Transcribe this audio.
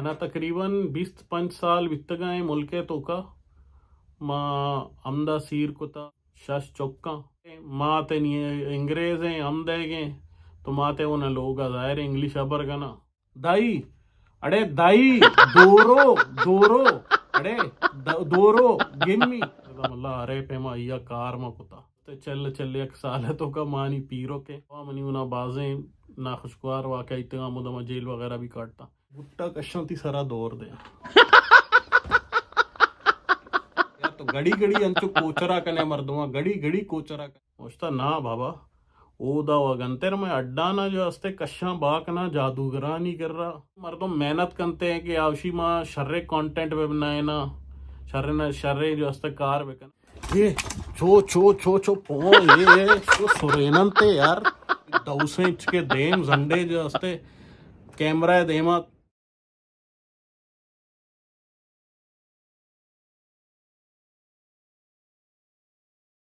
म्हणा तकरीबन बीस पंच साल वित्तगाय मुल्के तोका मां आमदा सीर कोता शश चौका मां ते अंग्रेज हैं आमदे गए तो माँ ते उन्हें लोग जाहिर इंग्लिश अबर का ना दाई अरे दाई दोरो दोरो अरे दोरो गिम्मी मतलब अरे पे माँ या कार माँ कोता तो चल चल एक साल है तो का माँ पीरो के मनी उन्हें बाजें नाखुशगवार वाक़ इतना तो जेल वगैरह भी काटता भुट्टा कशा थी सारा दौर दे तो घड़ी घड़ी अंचु कोचरा कने मर्दुआ घड़ी घड़ी कोचरा कने ना बाबा ओदा वगंतर में अड्डा ना जो हस्ते कशा बाक ना जादूगरा नहीं कर रहा मर्दो तो मेहनत करते हैं कि आवशी माँ शर्रे कंटेंट पे बनाए ना शर्रे ना शर्रे जो हस्ते कार बेकन ये छो छो छो छो पो ये सुरेनन यार ਦੌਸੇ ਚ ਕੇ ਦੇਮ ਦੇ ਵਾਸਤੇ ਕੈਮਰਾ ਦੇਮਾ